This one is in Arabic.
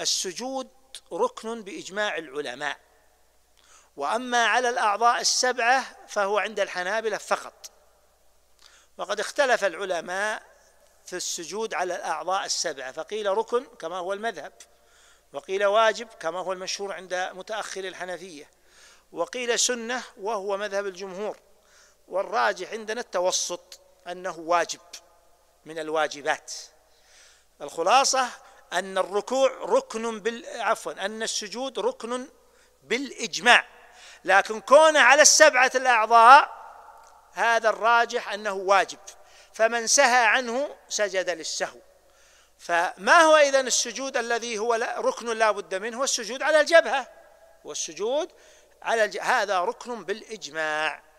السجود ركن باجماع العلماء واما على الاعضاء السبعه فهو عند الحنابله فقط وقد اختلف العلماء في السجود على الاعضاء السبعه فقيل ركن كما هو المذهب وقيل واجب كما هو المشهور عند متاخر الحنفيه وقيل سنه وهو مذهب الجمهور والراجح عندنا التوسط انه واجب من الواجبات الخلاصه أن الركوع ركن بال عفوا أن السجود ركن بالإجماع لكن كونه على السبعة الأعضاء هذا الراجح أنه واجب فمن سهى عنه سجد للسهو فما هو إذا السجود الذي هو ركن لا بد منه هو السجود على الجبهة والسجود على الج... هذا ركن بالإجماع